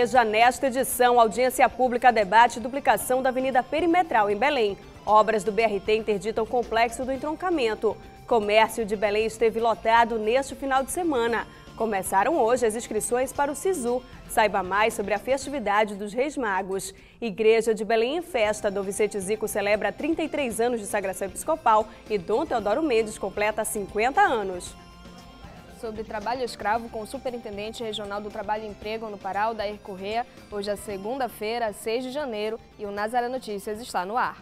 veja nesta edição audiência pública debate duplicação da Avenida Perimetral em Belém. Obras do BRT interditam o complexo do entroncamento. Comércio de Belém esteve lotado neste final de semana. Começaram hoje as inscrições para o SISU. Saiba mais sobre a festividade dos Reis Magos. Igreja de Belém em Festa, Dom Vicente Zico celebra 33 anos de sagração episcopal e Dom Teodoro Mendes completa 50 anos sobre trabalho escravo com o Superintendente Regional do Trabalho e Emprego no Pará, Odair Correa. Hoje é segunda-feira, 6 de janeiro, e o Nazaré Notícias está no ar.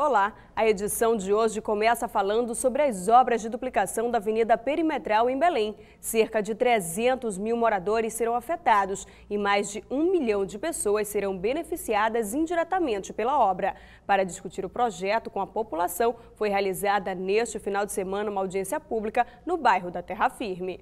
Olá, a edição de hoje começa falando sobre as obras de duplicação da Avenida Perimetral em Belém. Cerca de 300 mil moradores serão afetados e mais de um milhão de pessoas serão beneficiadas indiretamente pela obra. Para discutir o projeto com a população, foi realizada neste final de semana uma audiência pública no bairro da Terra Firme.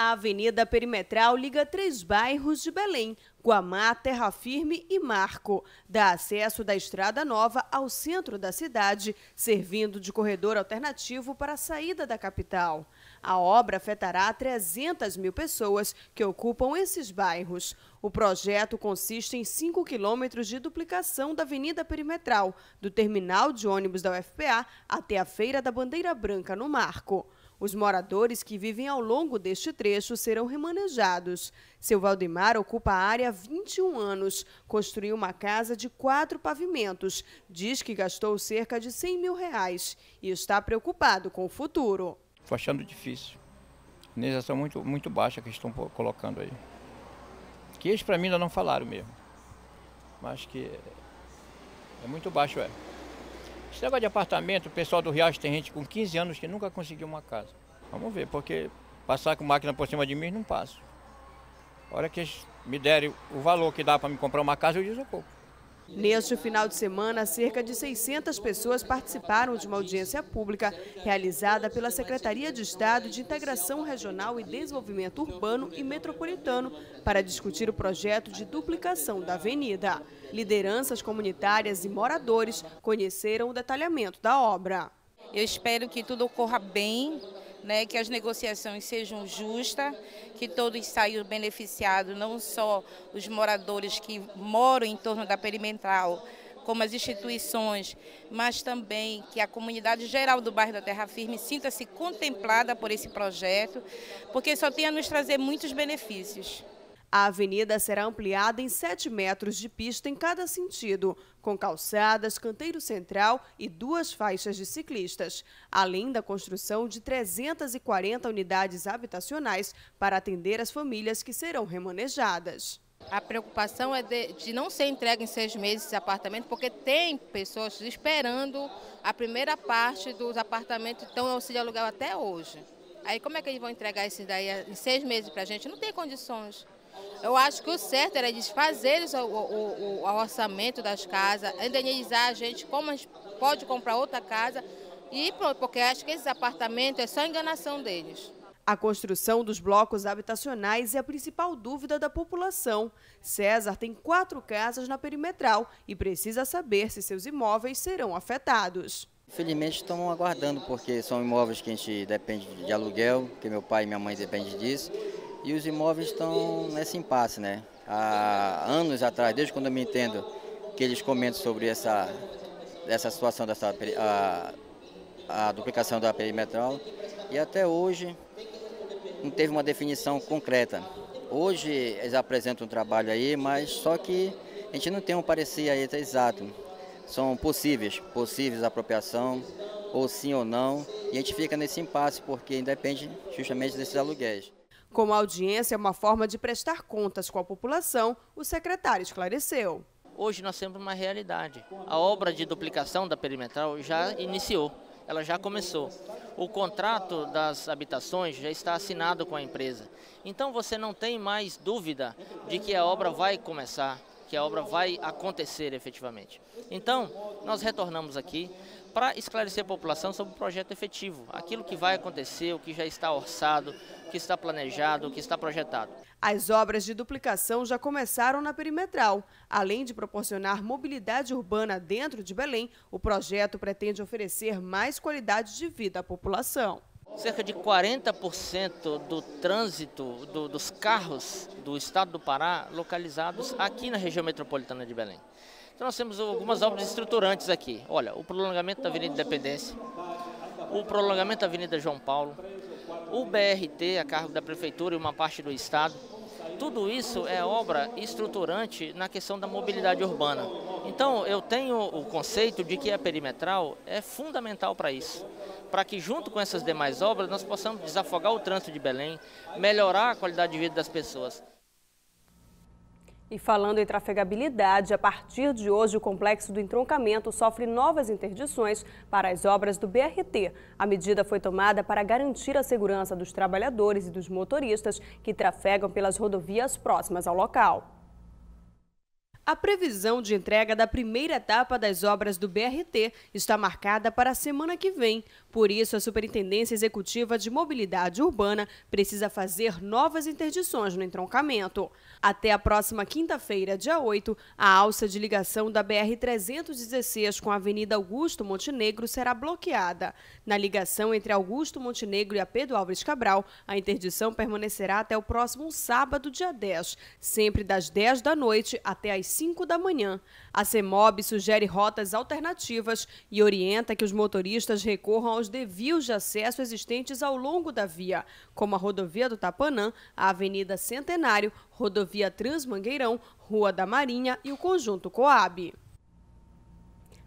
A Avenida Perimetral liga três bairros de Belém. Guamá, Terra Firme e Marco. Dá acesso da Estrada Nova ao centro da cidade, servindo de corredor alternativo para a saída da capital. A obra afetará 300 mil pessoas que ocupam esses bairros. O projeto consiste em 5 quilômetros de duplicação da Avenida Perimetral, do terminal de ônibus da UFPA até a Feira da Bandeira Branca, no Marco. Os moradores que vivem ao longo deste trecho serão remanejados. Seu Valdemar ocupa a área há 21 anos, construiu uma casa de quatro pavimentos, diz que gastou cerca de 100 mil reais e está preocupado com o futuro. Estou achando difícil. Indenização muito, muito baixa que estão colocando aí. Que eles para mim ainda não falaram mesmo. Mas que é muito baixo, é. Esse negócio de apartamento, o pessoal do Riacho tem gente com 15 anos que nunca conseguiu uma casa. Vamos ver, porque passar com máquina por cima de mim não passo. A hora que eles me derem o valor que dá para me comprar uma casa, eu desocupo. Neste final de semana, cerca de 600 pessoas participaram de uma audiência pública realizada pela Secretaria de Estado de Integração Regional e Desenvolvimento Urbano e Metropolitano para discutir o projeto de duplicação da avenida. Lideranças comunitárias e moradores conheceram o detalhamento da obra. Eu espero que tudo ocorra bem, né, que as negociações sejam justas, que todos saiam beneficiados, não só os moradores que moram em torno da perimetral, como as instituições, mas também que a comunidade geral do bairro da Terra Firme sinta-se contemplada por esse projeto, porque só tem a nos trazer muitos benefícios. A avenida será ampliada em 7 metros de pista em cada sentido, com calçadas, canteiro central e duas faixas de ciclistas, além da construção de 340 unidades habitacionais para atender as famílias que serão remanejadas. A preocupação é de, de, não ser entregue em seis meses esse apartamento, porque tem pessoas esperando a primeira parte dos apartamentos que estão em auxílio aluguel até hoje. Aí como é que eles vão entregar esses daí em seis meses para a gente? Não tem condições. Eu acho que o certo era desfazer o, o, o, o orçamento das casas, indenizar a gente como a gente pode comprar outra casa, e porque acho que esses apartamentos é só enganação deles. A construção dos blocos habitacionais é a principal dúvida da população. César tem quatro casas na perimetral e precisa saber se seus imóveis serão afetados. Infelizmente estão aguardando, porque são imóveis que a gente depende de aluguel, que meu pai e minha mãe dependem disso e os imóveis estão nesse impasse, né? Há anos atrás, desde quando eu me entendo, que eles comentam sobre essa, essa situação dessa a, a duplicação da perimetral e até hoje não teve uma definição concreta. Hoje eles apresentam um trabalho aí, mas só que a gente não tem um parecer aí exato. São possíveis, possíveis apropriação, ou sim ou não, e a gente fica nesse impasse, porque depende justamente desses aluguéis. Como a audiência é uma forma de prestar contas com a população, o secretário esclareceu. Hoje nós temos uma realidade. A obra de duplicação da perimetral já iniciou, ela já começou. O contrato das habitações já está assinado com a empresa. Então você não tem mais dúvida de que a obra vai começar, que a obra vai acontecer efetivamente. Então, nós retornamos aqui, para esclarecer a população sobre o projeto efetivo, aquilo que vai acontecer, o que já está orçado, o que está planejado, o que está projetado. As obras de duplicação já começaram na perimetral. Além de proporcionar mobilidade urbana dentro de Belém, o projeto pretende oferecer mais qualidade de vida à população. Cerca de 40% do trânsito do, dos carros do estado do Pará localizados aqui na região metropolitana de Belém. Então nós temos algumas obras estruturantes aqui. Olha, o prolongamento da Avenida Independência, o prolongamento da Avenida João Paulo, o BRT a cargo da Prefeitura e uma parte do Estado. Tudo isso é obra estruturante na questão da mobilidade urbana. Então, eu tenho o conceito de que a perimetral é fundamental para isso, para que junto com essas demais obras nós possamos desafogar o trânsito de Belém, melhorar a qualidade de vida das pessoas. E falando em trafegabilidade, a partir de hoje o complexo do entroncamento sofre novas interdições para as obras do BRT. A medida foi tomada para garantir a segurança dos trabalhadores e dos motoristas que trafegam pelas rodovias próximas ao local. A previsão de entrega da primeira etapa das obras do BRT está marcada para a semana que vem. Por isso, a Superintendência Executiva de Mobilidade Urbana precisa fazer novas interdições no entroncamento. Até a próxima quinta-feira, dia 8, a alça de ligação da BR-316 com a Avenida Augusto Montenegro será bloqueada. Na ligação entre Augusto Montenegro e a Pedro Alves Cabral, a interdição permanecerá até o próximo sábado, dia 10, sempre das 10 da noite até as 5 da manhã. A CEMOB sugere rotas alternativas e orienta que os motoristas recorram aos desvios de acesso existentes ao longo da via, como a rodovia do Tapanã, a Avenida Centenário, Rodovia Transmangueirão, Rua da Marinha e o Conjunto Coab.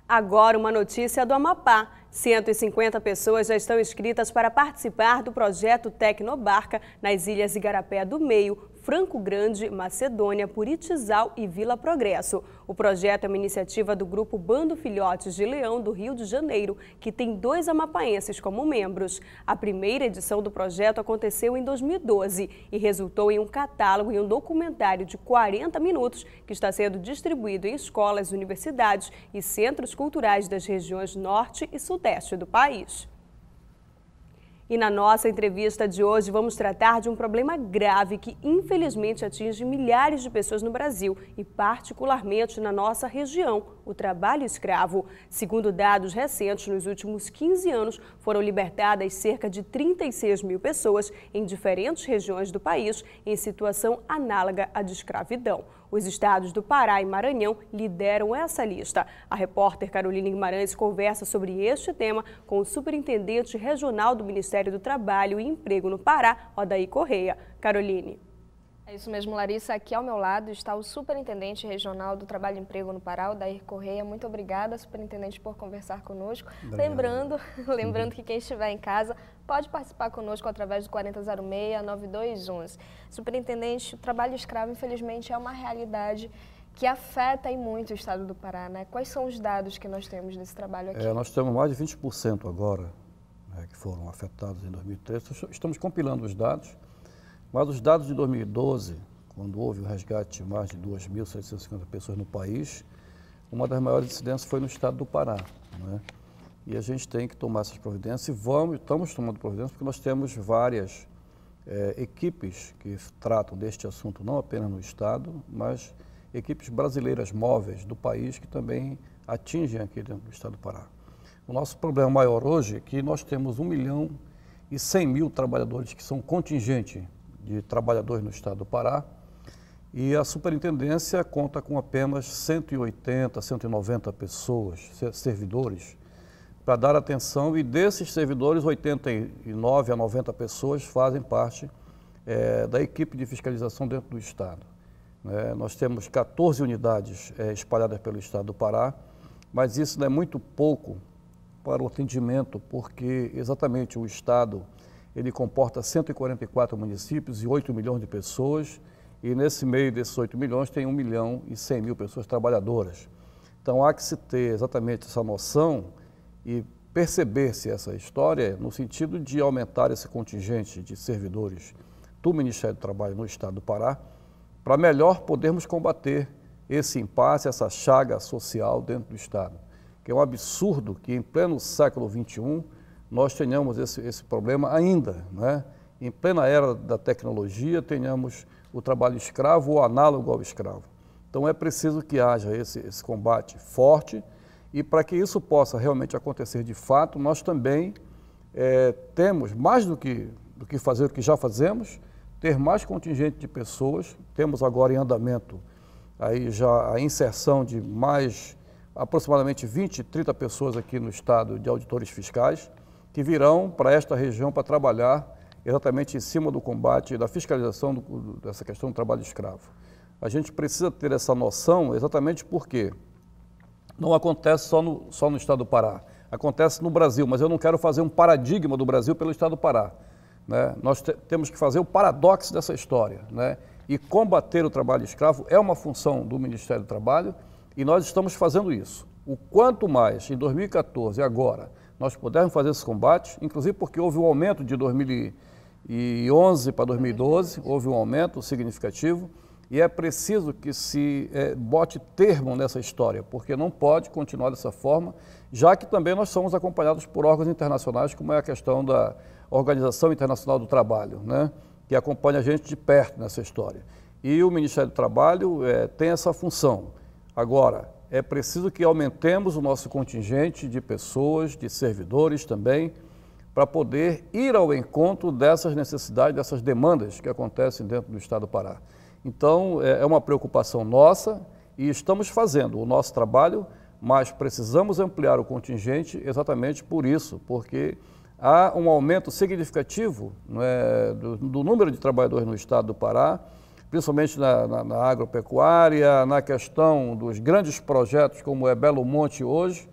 Agora uma notícia do Amapá. 150 pessoas já estão inscritas para participar do projeto Tecnobarca nas Ilhas Igarapé do Meio, Franco Grande, Macedônia, Puritizal e Vila Progresso. O projeto é uma iniciativa do grupo Bando Filhotes de Leão do Rio de Janeiro, que tem dois amapaenses como membros. A primeira edição do projeto aconteceu em 2012 e resultou em um catálogo e um documentário de 40 minutos que está sendo distribuído em escolas, universidades e centros culturais das regiões norte e sudeste do país. E na nossa entrevista de hoje vamos tratar de um problema grave que infelizmente atinge milhares de pessoas no Brasil e particularmente na nossa região, o trabalho escravo. Segundo dados recentes, nos últimos 15 anos foram libertadas cerca de 36 mil pessoas em diferentes regiões do país em situação análoga à de escravidão. Os estados do Pará e Maranhão lideram essa lista. A repórter Carolina Guimarães conversa sobre este tema com o superintendente regional do Ministério do Trabalho e Emprego no Pará, Odaí Correia. Caroline. É isso mesmo, Larissa. Aqui ao meu lado está o Superintendente Regional do Trabalho e Emprego no Pará, o Dair Correia. Muito obrigada, Superintendente, por conversar conosco. Obrigado. Lembrando, lembrando que quem estiver em casa pode participar conosco através do 4006-9211. Superintendente, o trabalho escravo, infelizmente, é uma realidade que afeta e muito o estado do Pará, né? Quais são os dados que nós temos desse trabalho aqui? É, nós temos mais de 20% agora né, que foram afetados em 2013. Estamos compilando os dados mas os dados de 2012, quando houve o resgate de mais de 2.750 pessoas no país, uma das maiores incidências foi no estado do Pará. Né? E a gente tem que tomar essas providências e vamos, estamos tomando providências porque nós temos várias é, equipes que tratam deste assunto, não apenas no estado, mas equipes brasileiras móveis do país que também atingem aqui dentro do estado do Pará. O nosso problema maior hoje é que nós temos 1 milhão e 100 mil trabalhadores que são contingente de Trabalhadores no Estado do Pará. E a superintendência conta com apenas 180, 190 pessoas, servidores, para dar atenção, e desses servidores, 89 a 90 pessoas fazem parte é, da equipe de fiscalização dentro do Estado. É, nós temos 14 unidades é, espalhadas pelo Estado do Pará, mas isso é muito pouco para o atendimento, porque exatamente o Estado ele comporta 144 municípios e 8 milhões de pessoas, e nesse meio desses 8 milhões tem 1 milhão e 100 mil pessoas trabalhadoras. Então há que se ter exatamente essa noção e perceber-se essa história no sentido de aumentar esse contingente de servidores do Ministério do Trabalho no Estado do Pará, para melhor podermos combater esse impasse, essa chaga social dentro do Estado. Que é um absurdo que em pleno século XXI nós tenhamos esse, esse problema ainda, né? em plena era da tecnologia, tenhamos o trabalho escravo ou análogo ao escravo. Então é preciso que haja esse, esse combate forte e para que isso possa realmente acontecer de fato, nós também é, temos, mais do que, do que fazer o que já fazemos, ter mais contingente de pessoas, temos agora em andamento aí já a inserção de mais aproximadamente 20, 30 pessoas aqui no estado de auditores fiscais, que virão para esta região para trabalhar exatamente em cima do combate, da fiscalização do, dessa questão do trabalho escravo. A gente precisa ter essa noção exatamente porque não acontece só no, só no estado do Pará, acontece no Brasil, mas eu não quero fazer um paradigma do Brasil pelo estado do Pará. Né? Nós te, temos que fazer o paradoxo dessa história. Né? E combater o trabalho escravo é uma função do Ministério do Trabalho e nós estamos fazendo isso. O quanto mais em 2014 e agora nós pudermos fazer esses combates, inclusive porque houve um aumento de 2011 para 2012, houve um aumento significativo, e é preciso que se é, bote termo nessa história, porque não pode continuar dessa forma, já que também nós somos acompanhados por órgãos internacionais, como é a questão da Organização Internacional do Trabalho, né, que acompanha a gente de perto nessa história. E o Ministério do Trabalho é, tem essa função. Agora, é preciso que aumentemos o nosso contingente de pessoas, de servidores também, para poder ir ao encontro dessas necessidades, dessas demandas que acontecem dentro do Estado do Pará. Então, é, é uma preocupação nossa e estamos fazendo o nosso trabalho, mas precisamos ampliar o contingente exatamente por isso, porque há um aumento significativo é, do, do número de trabalhadores no Estado do Pará principalmente na, na, na, agropecuária, na questão dos grandes projetos como é Belo Monte hoje,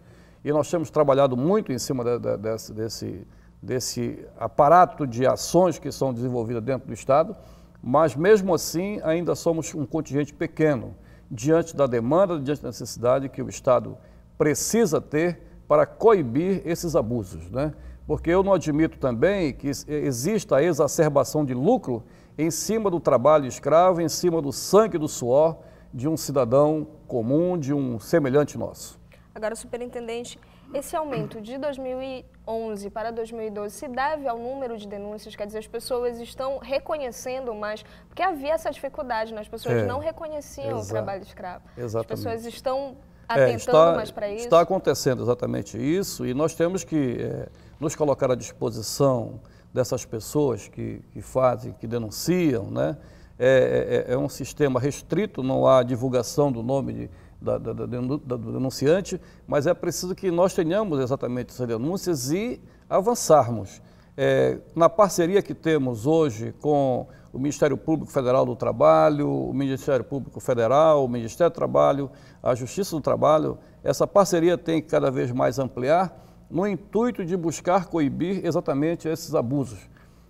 e nós temos trabalhado muito em cima de, de, desse, desse, desse aparato de ações que são desenvolvidas dentro do Estado, mas mesmo assim ainda somos um contingente pequeno diante da demanda, diante da necessidade que o Estado precisa ter para coibir esses abusos, né? Porque eu não admito também que exista a exacerbação de lucro em cima do trabalho escravo, em cima do sangue e do suor de um cidadão comum, de um semelhante nosso. Agora, superintendente, esse aumento de 2011 para 2012 se deve ao número de denúncias, quer dizer, as pessoas estão reconhecendo mais, porque havia essa dificuldade, né? as pessoas é, não reconheciam exato, o trabalho escravo. Exatamente. As pessoas estão é, atentando é, está, mais para isso. Está acontecendo exatamente isso e nós temos que é, nos colocar à disposição dessas pessoas que, que fazem, que denunciam, né? É, é, é, é, um sistema restrito, não há divulgação do nome de, da, da, da, do denunciante, mas é preciso que nós tenhamos exatamente essas denúncias e avançarmos. É, na parceria que temos hoje com o Ministério Público Federal do Trabalho, o Ministério Público Federal, o Ministério do Trabalho, a Justiça do Trabalho, essa parceria tem que cada vez mais ampliar no intuito de buscar coibir exatamente esses abusos,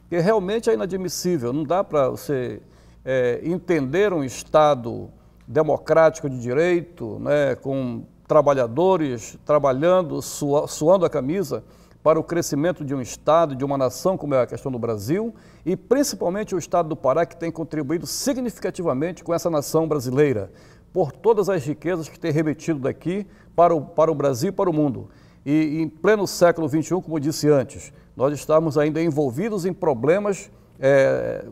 que realmente é inadmissível. Não dá para você é, entender um Estado democrático de direito, né, com trabalhadores trabalhando, sua, suando a camisa para o crescimento de um Estado, de uma nação, como é a questão do Brasil, e principalmente o Estado do Pará, que tem contribuído significativamente com essa nação brasileira, por todas as riquezas que tem remetido daqui para o, para o Brasil e para o mundo. E em pleno século XXI, como disse antes, nós estamos ainda envolvidos em problemas é,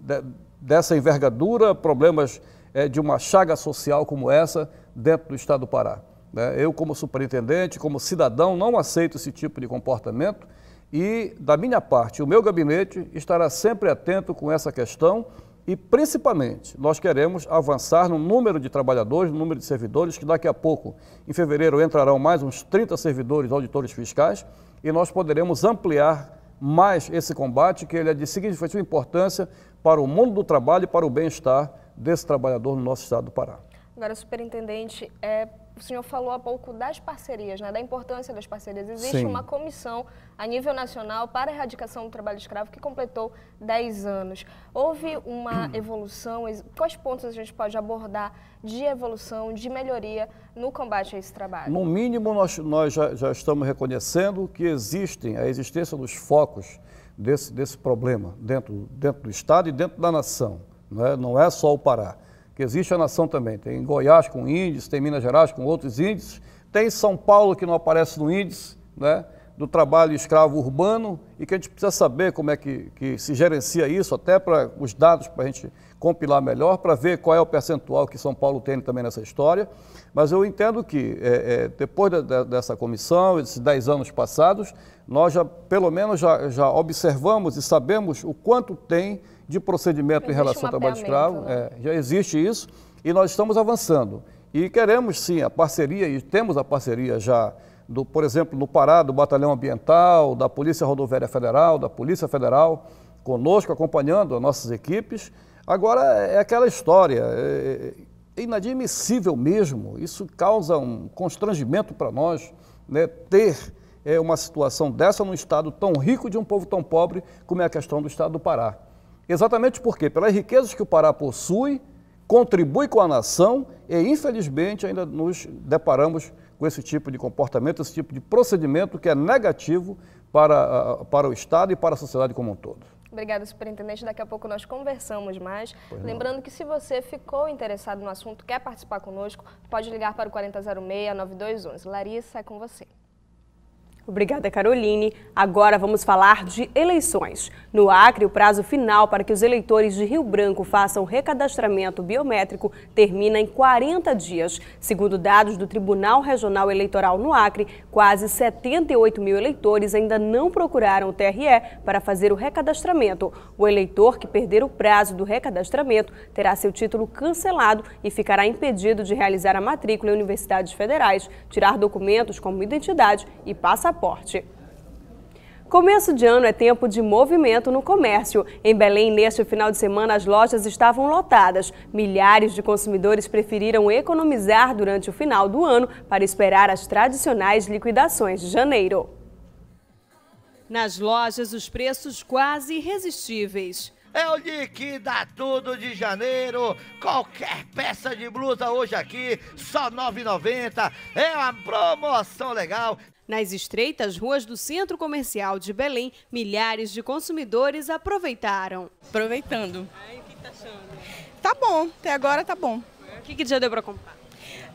de, dessa envergadura, problemas é, de uma chaga social como essa dentro do Estado do Pará. Né? Eu, como superintendente, como cidadão, não aceito esse tipo de comportamento e, da minha parte, o meu gabinete estará sempre atento com essa questão e, principalmente, nós queremos avançar no número de trabalhadores, no número de servidores, que daqui a pouco, em fevereiro, entrarão mais uns 30 servidores auditores fiscais e nós poderemos ampliar mais esse combate, que ele é de significativa importância para o mundo do trabalho e para o bem-estar desse trabalhador no nosso estado do Pará. Agora, superintendente, é o senhor falou há pouco das parcerias, né, da importância das parcerias. Existe Sim. uma comissão a nível nacional para a erradicação do trabalho escravo que completou 10 anos. Houve uma hum. evolução? Quais pontos a gente pode abordar de evolução, de melhoria no combate a esse trabalho? No mínimo, nós, nós já, já estamos reconhecendo que existem a existência dos focos desse, desse problema dentro, dentro do Estado e dentro da nação. não é, é só o Pará que existe a nação também. Tem Goiás com índice, tem Minas Gerais com outros índices, tem São Paulo que não aparece no índice, né? do trabalho escravo urbano e que a gente precisa saber como é que, que se gerencia isso, até para os dados para a gente compilar melhor, para ver qual é o percentual que São Paulo tem também nessa história. Mas eu entendo que é, é, depois de, de, dessa comissão, esses 10 anos passados, nós já, pelo menos já, já observamos e sabemos o quanto tem de procedimento existe em relação ao trabalho escravo. Né? É, já existe isso e nós estamos avançando. E queremos sim a parceria, e temos a parceria já, do, por exemplo, no Pará, do Batalhão Ambiental, da Polícia Rodoviária Federal, da Polícia Federal, conosco, acompanhando as nossas equipes. Agora, é aquela história, é, é inadmissível mesmo, isso causa um constrangimento para nós, né, ter é, uma situação dessa num estado tão rico de um povo tão pobre como é a questão do estado do Pará. Exatamente por quê? pelas riquezas que o Pará possui, contribui com a nação e, infelizmente, ainda nos deparamos com esse tipo de comportamento, esse tipo de procedimento que é negativo para, para o Estado e para a sociedade como um todo. Obrigada, superintendente. Daqui a pouco nós conversamos mais. Pois Lembrando não. que se você ficou interessado no assunto, quer participar conosco, pode ligar para o 4006-9211. Larissa, é com você. Obrigada, Caroline. Agora vamos falar de eleições. No Acre, o prazo final para que os eleitores de Rio Branco façam recadastramento biométrico termina em 40 dias. Segundo dados do Tribunal Regional Eleitoral no Acre, quase 78 mil eleitores ainda não procuraram o TRE para fazer o recadastramento. O eleitor que perder o prazo do recadastramento terá seu título cancelado e ficará impedido de realizar a matrícula em universidades federais, tirar documentos como identidade e passaporte Começo de ano é tempo de movimento no comércio. Em Belém, neste final de semana, as lojas estavam lotadas. Milhares de consumidores preferiram economizar durante o final do ano para esperar as tradicionais liquidações de janeiro. Nas lojas, os preços quase irresistíveis. É o Liquida Tudo de Janeiro. Qualquer peça de blusa hoje aqui, só R$ 9,90. É uma promoção legal nas estreitas ruas do Centro Comercial de Belém, milhares de consumidores aproveitaram. Aproveitando. o que tá achando? Tá bom, até agora tá bom. O que, que já deu para comprar?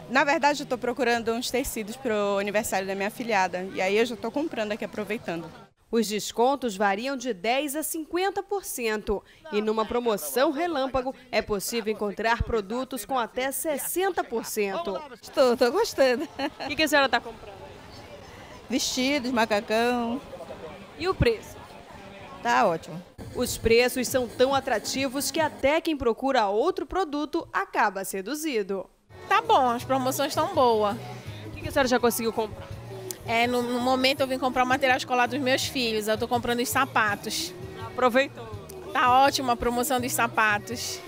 Na verdade, eu estou procurando uns tecidos para o aniversário da minha filhada. E aí eu já estou comprando aqui, aproveitando. Os descontos variam de 10% a 50%. E numa promoção relâmpago, é possível encontrar produtos com até 60%. Estou, estou gostando. O que, que a senhora está comprando? vestidos, macacão. E o preço? Tá ótimo. Os preços são tão atrativos que até quem procura outro produto acaba seduzido. Tá bom, as promoções estão boas. O que a senhora já conseguiu comprar? É, no, no momento eu vim comprar o material escolar dos meus filhos, eu tô comprando os sapatos. Aproveitou. Tá ótima a promoção dos sapatos.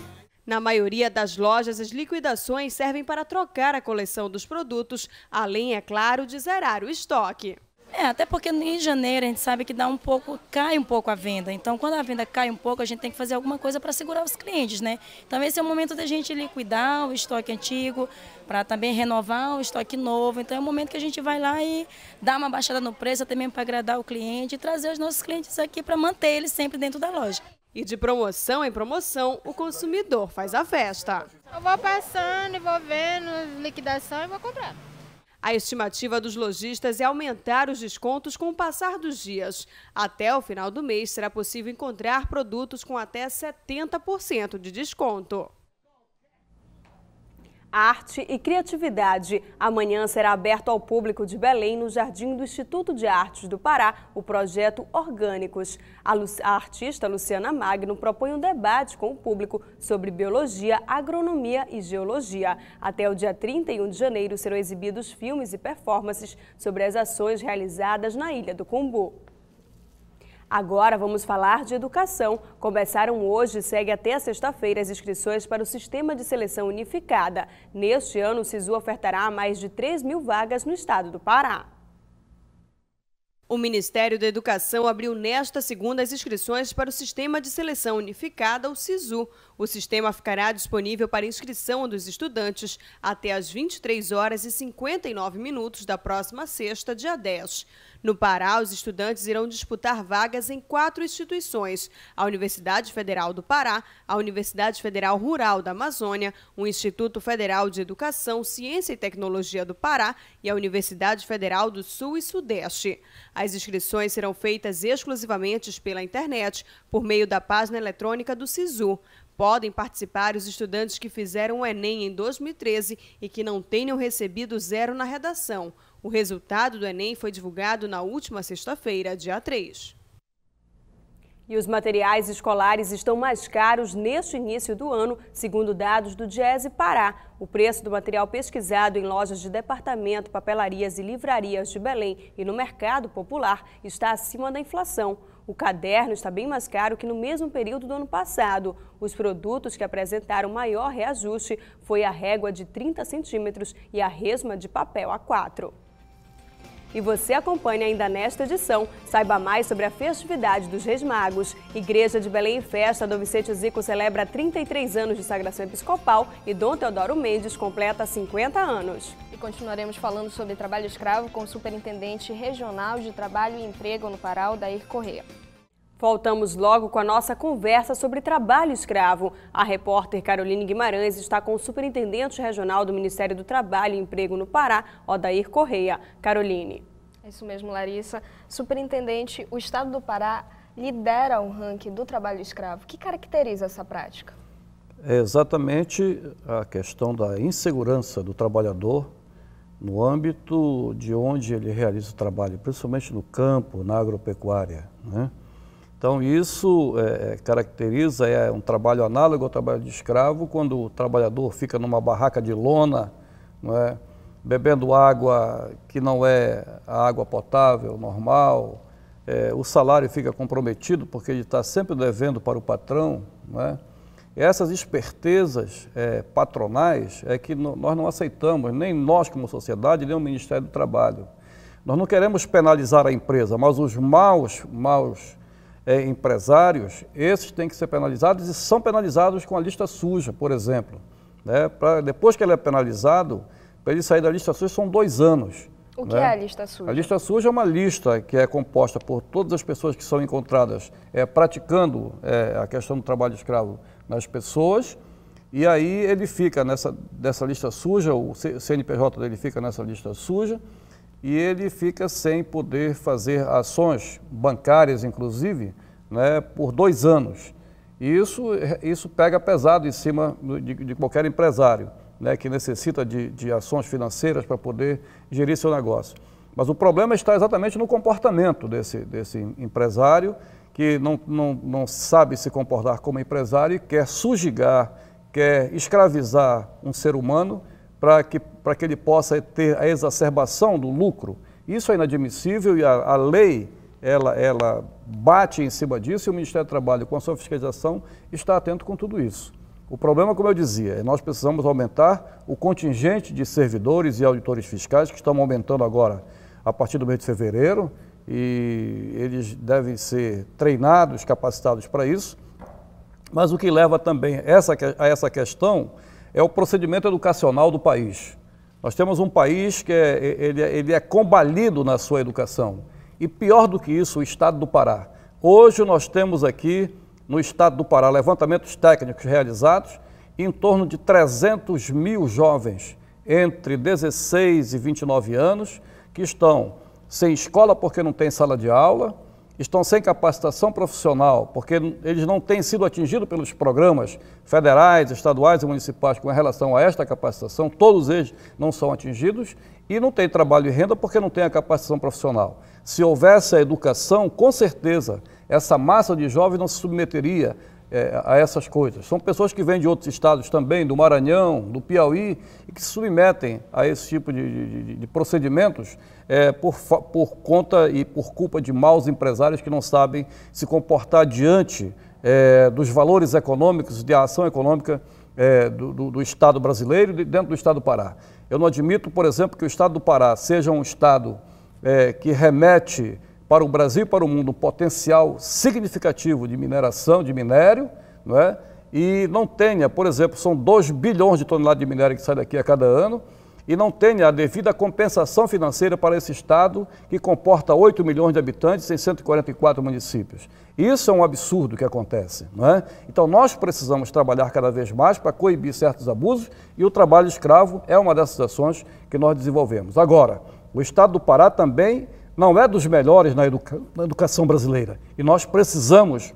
Na maioria das lojas, as liquidações servem para trocar a coleção dos produtos, além, é claro, de zerar o estoque. É, até porque em janeiro a gente sabe que dá um pouco, cai um pouco a venda. Então, quando a venda cai um pouco, a gente tem que fazer alguma coisa para segurar os clientes, né? Então, esse é o momento da gente liquidar o estoque antigo, para também renovar o estoque novo. Então, é o momento que a gente vai lá e dá uma baixada no preço, também para agradar o cliente e trazer os nossos clientes aqui para manter eles sempre dentro da loja. E de promoção em promoção, o consumidor faz a festa. Eu vou passando e vou vendo liquidação e vou comprar. A estimativa dos lojistas é aumentar os descontos com o passar dos dias. Até o final do mês será possível encontrar produtos com até 70% de desconto. Arte e Criatividade. Amanhã será aberto ao público de Belém, no Jardim do Instituto de Artes do Pará, o projeto Orgânicos. A, Lu... a, artista Luciana Magno propõe um debate com o público sobre biologia, agronomia e geologia. Até o dia 31 de janeiro serão exibidos filmes e performances sobre as ações realizadas na Ilha do Combu. Agora vamos falar de educação. Começaram hoje e segue até sexta-feira as inscrições para o Sistema de Seleção Unificada. Neste ano, o SISU ofertará mais de 3 mil vagas no estado do Pará. O Ministério da Educação abriu nesta segunda as inscrições para o Sistema de Seleção Unificada, o SISU. O sistema ficará disponível para inscrição dos estudantes até às 23 horas e 59 minutos da próxima sexta, dia 10. No Pará, os estudantes irão disputar vagas em quatro instituições: a Universidade Federal do Pará, a Universidade Federal Rural da Amazônia, o Instituto Federal de Educação, Ciência e Tecnologia do Pará e a Universidade Federal do Sul e Sudeste. As inscrições serão feitas exclusivamente pela internet, por meio da página eletrônica do SISU. Podem participar os estudantes que fizeram o Enem em 2013 e que não tenham recebido zero na redação. O resultado do Enem foi divulgado na última sexta-feira, dia 3. E os materiais escolares estão mais caros neste início do ano, segundo dados do Diese Pará. O preço do material pesquisado em lojas de departamento, papelarias e livrarias de Belém e no mercado popular está acima da inflação. O caderno está bem mais caro que no mesmo período do ano passado. Os produtos que apresentaram maior reajuste foi a régua de 30 centímetros e a resma de papel A4 e você acompanha ainda nesta edição. Saiba mais sobre a festividade dos Reis Magos. Igreja de Belém em Festa, Dom Vicente Zico celebra 33 anos de sagração episcopal e Dom Teodoro Mendes completa 50 anos. E continuaremos falando sobre trabalho escravo com o Superintendente Regional de Trabalho e Emprego no Pará, Dair Corrêa. Voltamos logo com a nossa conversa sobre trabalho escravo. A repórter Caroline Guimarães está com o superintendente regional do Ministério do Trabalho e Emprego no Pará, Odair Correia. Caroline. É isso mesmo, Larissa. Superintendente, o estado do Pará lidera o ranking do trabalho escravo. O que caracteriza essa prática? É exatamente a questão da insegurança do trabalhador no âmbito de onde ele realiza o trabalho, principalmente no campo, na agropecuária. Né? Então, isso é, é, caracteriza é um trabalho análogo ao trabalho de escravo, quando o trabalhador fica numa barraca de lona, não é? bebendo água que não é a água potável, normal, é, o salário fica comprometido porque ele está sempre devendo para o patrão. Não é? Essas espertezas é, patronais é que no, nós não aceitamos, nem nós como sociedade, nem o Ministério do Trabalho. Nós não queremos penalizar a empresa, mas os maus, maus é, empresários, esses têm que ser penalizados e são penalizados com a lista suja, por exemplo. Né? Pra, depois que ele é penalizado, para ele sair da lista suja são dois anos. O né? que é a lista suja? A lista suja é uma lista que é composta por todas as pessoas que são encontradas é, praticando é, a questão do trabalho escravo nas pessoas. E aí ele fica nessa dessa lista suja, o CNPJ dele fica nessa lista suja e ele fica sem poder fazer ações bancárias, inclusive, né, por dois anos. E isso, isso pega pesado em cima de, de qualquer empresário né, que necessita de, de ações financeiras para poder gerir seu negócio. Mas o problema está exatamente no comportamento desse, desse empresário que não, não, não sabe se comportar como empresário e quer sujigar, quer escravizar um ser humano para que, que ele possa ter a exacerbação do lucro. Isso é inadmissível e a, a lei ela, ela bate em cima disso e o Ministério do Trabalho, com a sua fiscalização, está atento com tudo isso. O problema, como eu dizia, é nós precisamos aumentar o contingente de servidores e auditores fiscais, que estão aumentando agora a partir do mês de fevereiro, e eles devem ser treinados, capacitados para isso. Mas o que leva também essa, a essa questão é o procedimento educacional do país. Nós temos um país que é, ele, é, ele é combalido na sua educação. E pior do que isso, o Estado do Pará. Hoje nós temos aqui no Estado do Pará levantamentos técnicos realizados em torno de 300 mil jovens entre 16 e 29 anos que estão sem escola porque não tem sala de aula, estão sem capacitação profissional, porque eles não têm sido atingidos pelos programas federais, estaduais e municipais com relação a esta capacitação, todos eles não são atingidos e não têm trabalho e renda porque não têm a capacitação profissional. Se houvesse a educação, com certeza essa massa de jovens não se submeteria é, a essas coisas. São pessoas que vêm de outros estados também, do Maranhão, do Piauí, e que se submetem a esse tipo de, de, de procedimentos é, por, por conta e por culpa de maus empresários que não sabem se comportar diante é, dos valores econômicos, da ação econômica é, do, do, do, Estado brasileiro e dentro do Estado do Pará. Eu não admito, por exemplo, que o Estado do Pará seja um Estado é, que remete para o Brasil e para o mundo um potencial significativo de mineração, de minério, não é? e não tenha, por exemplo, são 2 bilhões de toneladas de minério que sai daqui a cada ano, e não tenha a devida compensação financeira para esse Estado, que comporta 8 milhões de habitantes em 144 municípios. Isso é um absurdo que acontece. Não é? Então, nós precisamos trabalhar cada vez mais para coibir certos abusos, e o trabalho escravo é uma dessas ações que nós desenvolvemos. Agora, o Estado do Pará também não é dos melhores na, educa na educação brasileira. E nós precisamos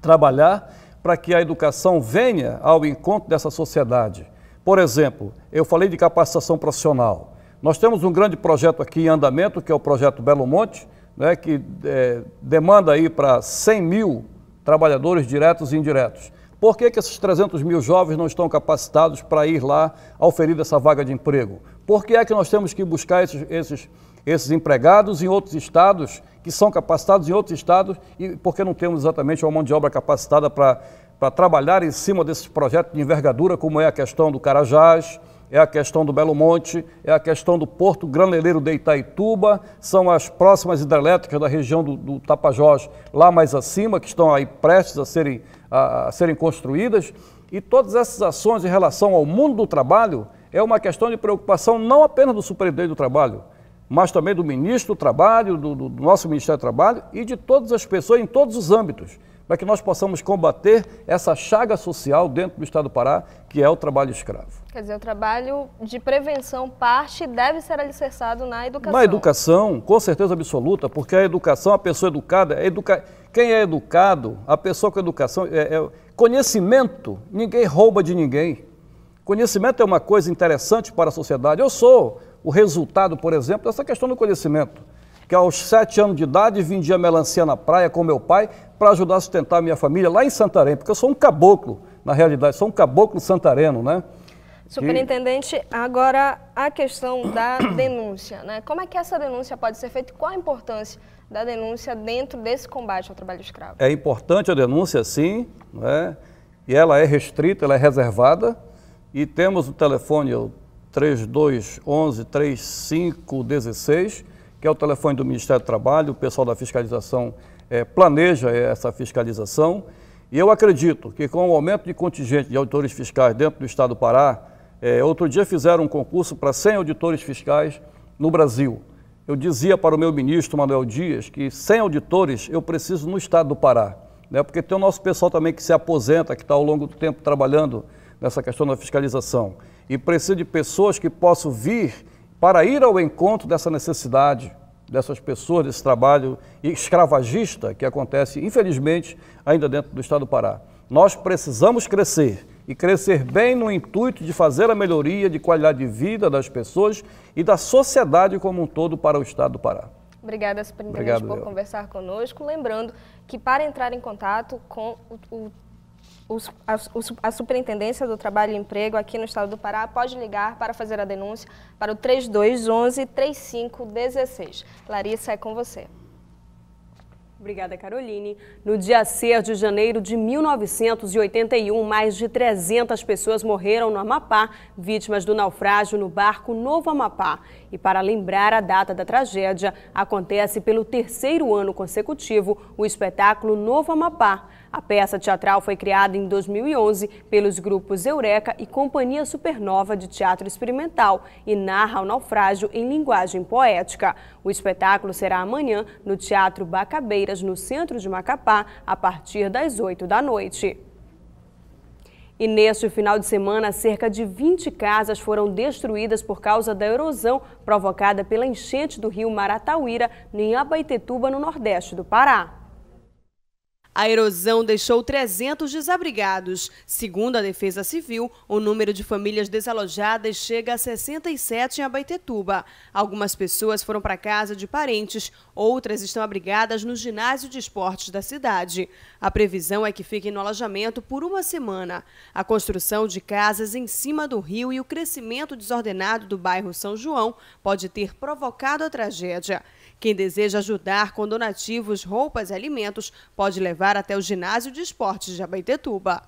trabalhar para que a educação venha ao encontro dessa sociedade. Por exemplo, eu falei de capacitação profissional. Nós temos um grande projeto aqui em andamento, que é o projeto Belo Monte, né, que é, demanda aí para 100 mil trabalhadores diretos e indiretos. Por que, que esses 300 mil jovens não estão capacitados para ir lá oferir essa vaga de emprego? Por que é que nós temos que buscar esses, esses esses empregados em outros estados, que são capacitados em outros estados, e porque não temos exatamente uma mão de obra capacitada para trabalhar em cima desses projetos de envergadura, como é a questão do Carajás, é a questão do Belo Monte, é a questão do Porto Graneleiro de Itaituba, são as próximas hidrelétricas da região do, do Tapajós, lá mais acima, que estão aí prestes a serem, a, a serem construídas. E todas essas ações em relação ao mundo do trabalho é uma questão de preocupação não apenas do superintendente do trabalho, mas também do ministro do Trabalho, do, do, nosso Ministério do Trabalho e de todas as pessoas em todos os âmbitos, para que nós possamos combater essa chaga social dentro do Estado do Pará, que é o trabalho escravo. Quer dizer, o trabalho de prevenção parte deve ser alicerçado na educação. Na educação, com certeza absoluta, porque a educação, a pessoa educada, é educa... quem é educado, a pessoa com educação, é, é... conhecimento, ninguém rouba de ninguém. Conhecimento é uma coisa interessante para a sociedade. Eu sou o resultado, por exemplo, dessa questão do conhecimento. Que aos sete anos de idade vendia melancia na praia com meu pai para ajudar a sustentar a minha família lá em Santarém, porque eu sou um caboclo, na realidade, sou um caboclo santareno, né? Superintendente, agora a questão da denúncia, né? Como é que essa denúncia pode ser feita e qual a importância da denúncia dentro desse combate ao trabalho escravo? É importante a denúncia, sim, né? e ela é restrita, ela é reservada, e temos o telefone, eu 3211 3516, que é o telefone do Ministério do Trabalho. O pessoal da fiscalização é, planeja essa fiscalização. E eu acredito que com o aumento de contingente de auditores fiscais dentro do Estado do Pará, é, outro dia fizeram um concurso para 100 auditores fiscais no Brasil. Eu dizia para o meu ministro, Manuel Dias, que 100 auditores eu preciso no Estado do Pará, né? porque tem o nosso pessoal também que se aposenta, que está ao longo do tempo trabalhando nessa questão da fiscalização e preciso de pessoas que possam vir para ir ao encontro dessa necessidade dessas pessoas, desse trabalho escravagista que acontece, infelizmente, ainda dentro do Estado do Pará. Nós precisamos crescer e crescer bem no intuito de fazer a melhoria de qualidade de vida das pessoas e da sociedade como um todo para o Estado do Pará. Obrigada, Superintendente, Obrigado, por eu. conversar conosco. Lembrando que para entrar em contato com o, o a, a, Superintendência do Trabalho e Emprego aqui no Estado do Pará pode ligar para fazer a denúncia para o 3211-3516. Larissa, é com você. Obrigada, Caroline. No dia 6 de janeiro de 1981, mais de 300 pessoas morreram no Amapá, vítimas do naufrágio no barco Novo Amapá. E para lembrar a data da tragédia, acontece pelo terceiro ano consecutivo o espetáculo Novo Amapá. A peça teatral foi criada em 2011 pelos grupos Eureka e Companhia Supernova de Teatro Experimental e narra o naufrágio em linguagem poética. O espetáculo será amanhã no Teatro Bacabeiras, no centro de Macapá, a partir das 8 da noite. E neste final de semana, cerca de 20 casas foram destruídas por causa da erosão provocada pela enchente do rio Maratauíra, em Abaetetuba, no nordeste do Pará. A erosão deixou 300 desabrigados. Segundo a Defesa Civil, o número de famílias desalojadas chega a 67 em Abaitetuba. Algumas pessoas foram para casa de parentes, outras estão abrigadas no ginásio de esportes da cidade. A previsão é que fiquem no alojamento por uma semana. A construção de casas em cima do rio e o crescimento desordenado do bairro São João pode ter provocado a tragédia. Quem deseja ajudar com donativos, roupas e alimentos pode levar até o ginásio de esportes de Abaitetuba.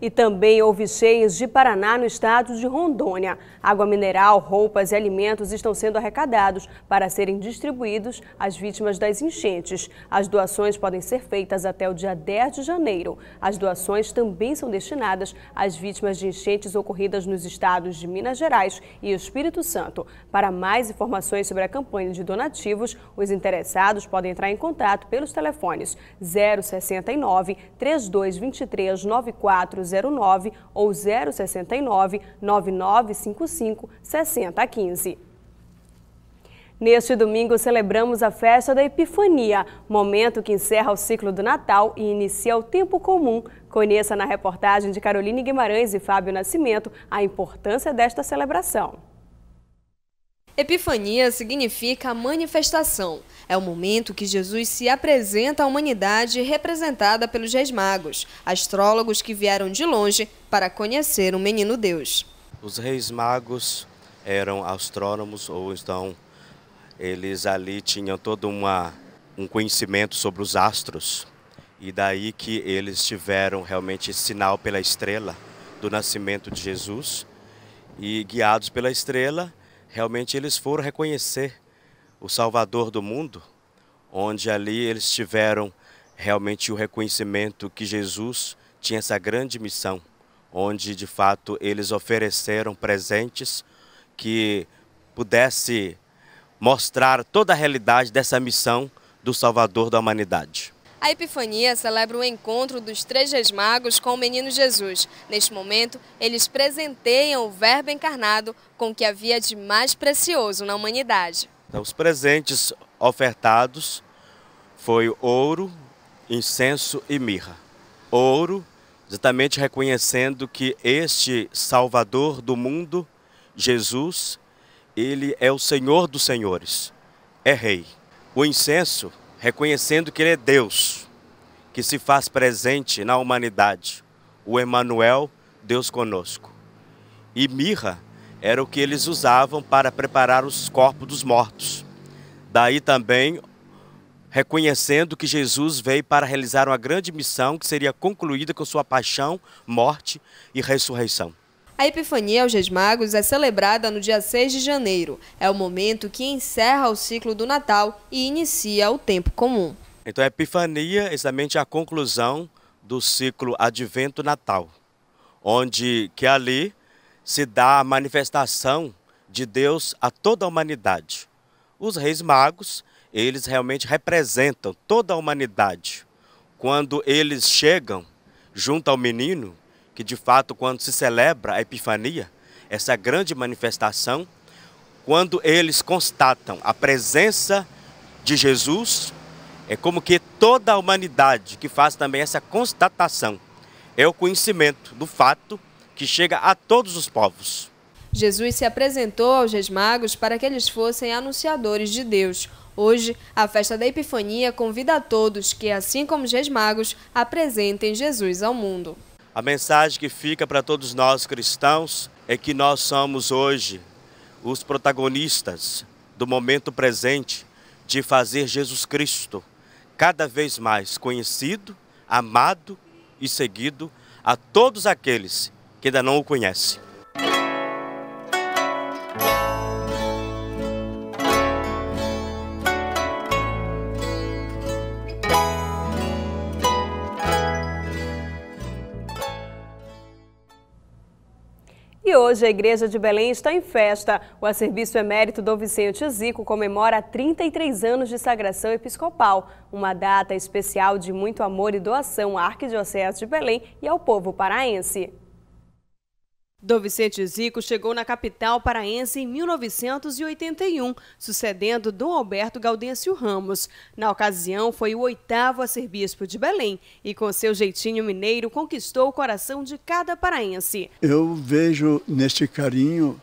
E também houve cheias de Paraná no estado de Rondônia. Água mineral, roupas e alimentos estão sendo arrecadados para serem distribuídos às vítimas das enchentes. As doações podem ser feitas até o dia 10 de janeiro. As doações também são destinadas às vítimas de enchentes ocorridas nos estados de Minas Gerais e Espírito Santo. Para mais informações sobre a campanha de donativos, os interessados podem entrar em contato pelos telefones 069 3223 94 009 ou 069 9955 6015. Neste domingo celebramos a festa da Epifania, momento que encerra o ciclo do Natal e inicia o tempo comum. Conheça na reportagem de Caroline Guimarães e Fábio Nascimento a importância desta celebração. Epifania significa manifestação. É o momento que Jesus se apresenta à humanidade representada pelos Reis Magos, astrólogos que vieram de longe para conhecer o menino Deus. Os Reis Magos eram astrônomos ou então eles ali tinham todo uma, um conhecimento sobre os astros e daí que eles tiveram realmente sinal pela estrela do nascimento de Jesus e guiados pela estrela realmente eles foram reconhecer o Salvador do mundo, onde ali eles tiveram realmente o reconhecimento que Jesus tinha essa grande missão, onde de fato eles ofereceram presentes que pudesse mostrar toda a realidade dessa missão do Salvador da humanidade. A Epifania celebra o encontro dos três reis magos com o menino Jesus. Neste momento, eles presenteiam o Verbo encarnado com o que havia de mais precioso na humanidade. Então, os presentes ofertados foi ouro, incenso e mirra. Ouro, exatamente reconhecendo que este Salvador do mundo, Jesus, ele é o Senhor dos senhores, é rei. O incenso reconhecendo que Ele é Deus, que se faz presente na humanidade, o Emanuel, Deus conosco. E mirra era o que eles usavam para preparar os corpos dos mortos. Daí também reconhecendo que Jesus veio para realizar uma grande missão que seria concluída com sua paixão, morte e ressurreição. A Epifania aos Reis Magos é celebrada no dia 6 de janeiro. É o momento que encerra o ciclo do Natal e inicia o tempo comum. Então a Epifania é exatamente a conclusão do ciclo Advento Natal, onde que ali se dá a manifestação de Deus a toda a humanidade. Os reis magos, eles realmente representam toda a humanidade. Quando eles chegam junto ao menino, que de fato quando se celebra a Epifania, essa grande manifestação, quando eles constatam a presença de Jesus, é como que toda a humanidade que faz também essa constatação é o conhecimento do fato que chega a todos os povos. Jesus se apresentou aos reis magos para que eles fossem anunciadores de Deus. Hoje, a festa da Epifania convida a todos que, assim como os reis magos, apresentem Jesus ao mundo. A mensagem que fica para todos nós cristãos é que nós somos hoje os protagonistas do momento presente de fazer Jesus Cristo cada vez mais conhecido, amado e seguido a todos aqueles que ainda não o conhecem. E hoje a Igreja de Belém está em festa. O serviço emérito Dom Vicente Zico comemora 33 anos de sagração episcopal, uma data especial de muito amor e doação à Arquidiocese de Belém e ao povo paraense. Dom Vicente Zico chegou na capital paraense em 1981, sucedendo Dom Alberto Gaudêncio Ramos. Na ocasião, foi o oitavo arcebispo de Belém e, com seu jeitinho mineiro, conquistou o coração de cada paraense. Eu vejo neste carinho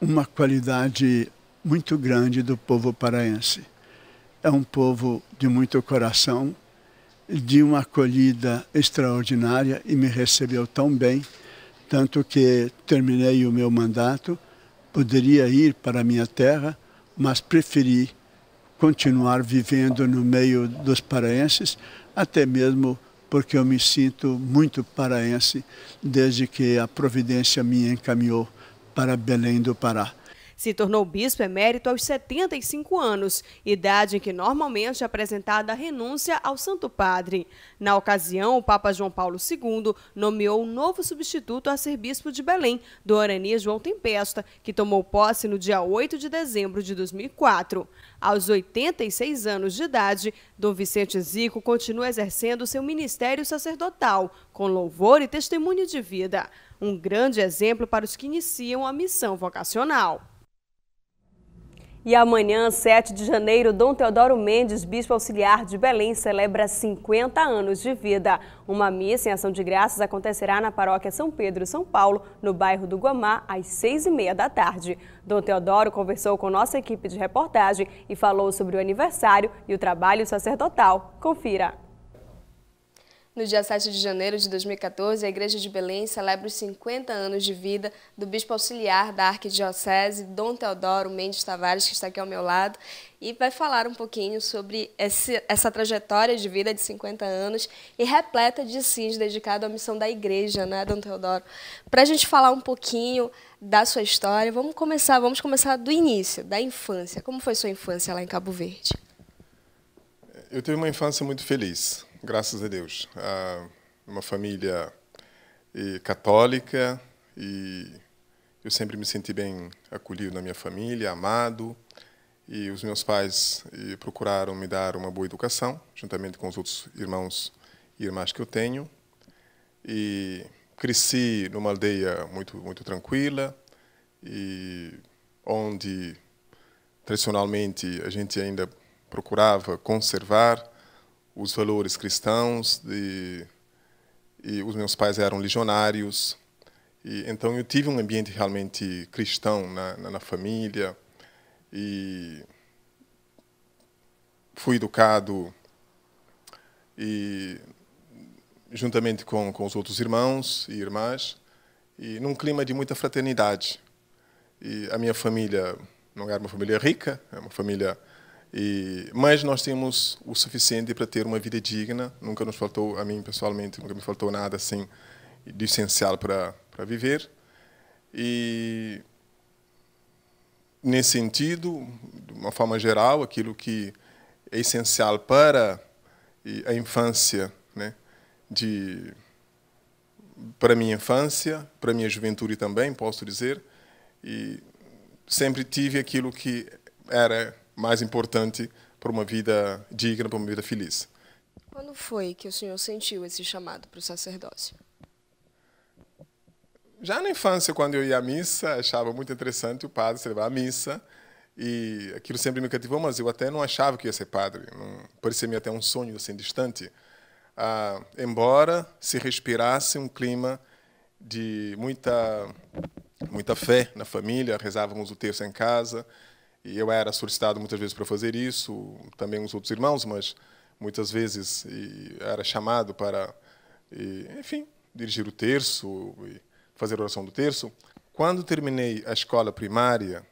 uma qualidade muito grande do povo paraense. É um povo de muito coração, de uma acolhida extraordinária e me recebeu tão bem tanto que terminei o meu mandato, poderia ir para a minha terra, mas preferi continuar vivendo no meio dos paraenses, até mesmo porque eu me sinto muito paraense desde que a providência me encaminhou para Belém do Pará. Se tornou bispo emérito aos 75 anos, idade em que normalmente é apresentada a renúncia ao Santo Padre. Na ocasião, o Papa João Paulo II nomeou um novo substituto a ser bispo de Belém, do João Tempesta, que tomou posse no dia 8 de dezembro de 2004. Aos 86 anos de idade, Dom Vicente Zico continua exercendo seu ministério sacerdotal, com louvor e testemunho de vida. Um grande exemplo para os que iniciam a missão vocacional. E amanhã, 7 de janeiro, Dom Teodoro Mendes, bispo auxiliar de Belém, celebra 50 anos de vida. Uma missa em ação de graças acontecerá na paróquia São Pedro, São Paulo, no bairro do Guamá, às 6 e meia da tarde. Dom Teodoro conversou com nossa equipe de reportagem e falou sobre o aniversário e o trabalho sacerdotal. Confira! No dia 7 de janeiro de 2014, a Igreja de Belém celebra os 50 anos de vida do bispo auxiliar da Arquidiocese, Dom Teodoro Mendes Tavares, que está aqui ao meu lado, e vai falar um pouquinho sobre esse, essa trajetória de vida de 50 anos e repleta de cis dedicado à missão da Igreja, né, Dom Teodoro? Para a gente falar um pouquinho da sua história, vamos começar, vamos começar do início, da infância. Como foi sua infância lá em Cabo Verde? Eu tive uma infância muito feliz graças a Deus. Ah, uma família eh, católica e eu sempre me senti bem acolhido na minha família, amado. E os meus pais eh, procuraram me dar uma boa educação, juntamente com os outros irmãos e irmãs que eu tenho. E cresci numa aldeia muito muito tranquila e onde tradicionalmente a gente ainda procurava conservar os valores cristãos e, e os meus pais eram legionários e então eu tive um ambiente realmente cristão na, na, na família e fui educado e juntamente com, com os outros irmãos e irmãs e num clima de muita fraternidade e a minha família não era uma família rica é uma família e, mas nós temos o suficiente para ter uma vida digna. Nunca nos faltou, a mim pessoalmente, nunca me faltou nada assim de essencial para, para viver. E, nesse sentido, de uma forma geral, aquilo que é essencial para a infância, né, de, para a minha infância, para a minha juventude também, posso dizer, e sempre tive aquilo que era mais importante para uma vida digna, para uma vida feliz. Quando foi que o senhor sentiu esse chamado para o sacerdócio? Já na infância, quando eu ia à missa, achava muito interessante o padre celebrar a missa. E aquilo sempre me cativou, mas eu até não achava que ia ser padre. Parecia-me até um sonho assim distante. Ah, embora se respirasse um clima de muita muita fé na família, rezávamos o terço em casa, e eu era solicitado muitas vezes para fazer isso, também uns outros irmãos, mas muitas vezes era chamado para, e, enfim, dirigir o terço, fazer a oração do terço. Quando terminei a escola primária,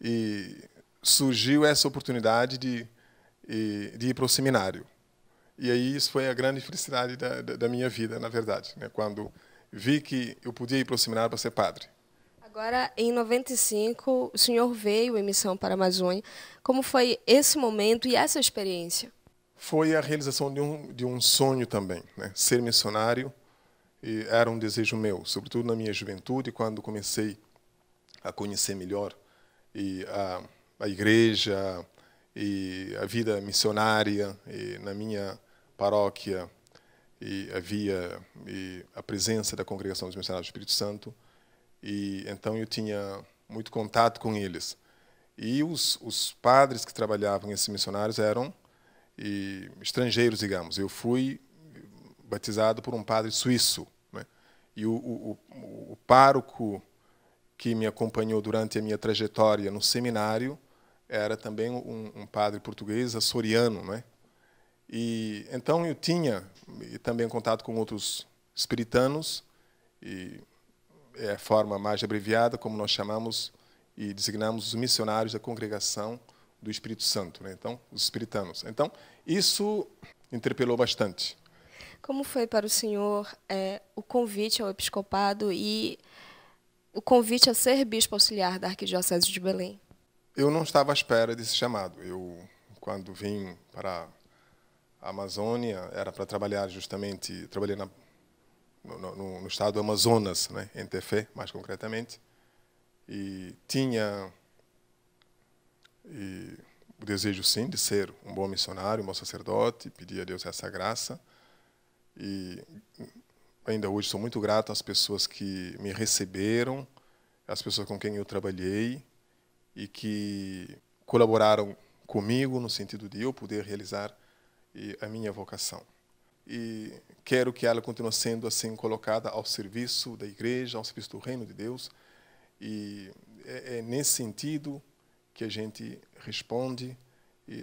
e surgiu essa oportunidade de, de ir para o seminário. E aí isso foi a grande felicidade da, da minha vida, na verdade, né? quando vi que eu podia ir para o seminário para ser padre. Agora, em 95, o senhor veio em missão para a Amazônia. Como foi esse momento e essa experiência? Foi a realização de um, de um sonho também, né? ser missionário era um desejo meu, sobretudo na minha juventude, quando comecei a conhecer melhor a, a igreja e a vida missionária na minha paróquia e havia e a presença da congregação dos missionários do Espírito Santo e então eu tinha muito contato com eles. E os, os padres que trabalhavam esses missionários eram e, estrangeiros, digamos. Eu fui batizado por um padre suíço. Né? E o, o, o, o pároco que me acompanhou durante a minha trajetória no seminário era também um, um padre português açoriano, né? E então eu tinha também contato com outros espiritanos e é, forma mais abreviada, como nós chamamos e designamos os missionários da congregação do Espírito Santo, né? então, os espiritanos. Então, isso interpelou bastante. Como foi para o senhor é, o convite ao episcopado e o convite a ser bispo auxiliar da Arquidiocese de Belém? Eu não estava à espera desse chamado. Eu, quando vim para a Amazônia, era para trabalhar justamente, trabalhei na no, no, estado do Amazonas, né, em Tefé, mais concretamente, e tinha e, o desejo, sim, de ser um bom missionário, um bom sacerdote, pedia a Deus essa graça, e ainda hoje sou muito grato às pessoas que me receberam, às pessoas com quem eu trabalhei e que colaboraram comigo no sentido de eu poder realizar a minha vocação. E Quero que ela continue sendo assim colocada ao serviço da igreja, ao serviço do reino de Deus. E é, é nesse sentido que a gente responde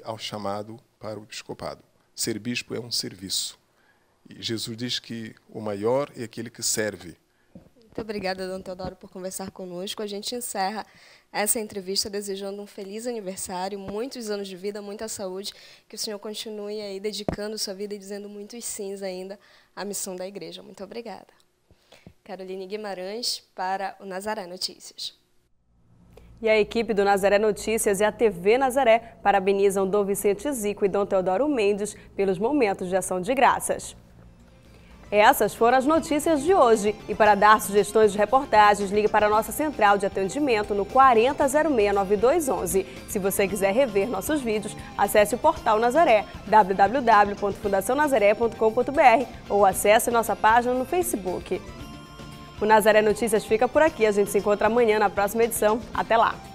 ao chamado para o episcopado. Ser bispo é um serviço. E Jesus diz que o maior é aquele que serve. Muito obrigada, Dona Teodoro, por conversar conosco. A gente encerra essa entrevista desejando um feliz aniversário, muitos anos de vida, muita saúde, que o senhor continue aí dedicando sua vida e dizendo muitos sims ainda à missão da igreja. Muito obrigada. Caroline Guimarães para o Nazaré Notícias. E a equipe do Nazaré Notícias e a TV Nazaré parabenizam Dom Vicente Zico e Dom Teodoro Mendes pelos momentos de ação de graças. Essas foram as notícias de hoje. E para dar sugestões de reportagens, ligue para a nossa central de atendimento no 40069211. Se você quiser rever nossos vídeos, acesse o portal Nazaré, www.fundacionazaré.com.br ou acesse nossa página no Facebook. O Nazaré Notícias fica por aqui. A gente se encontra amanhã na próxima edição. Até lá!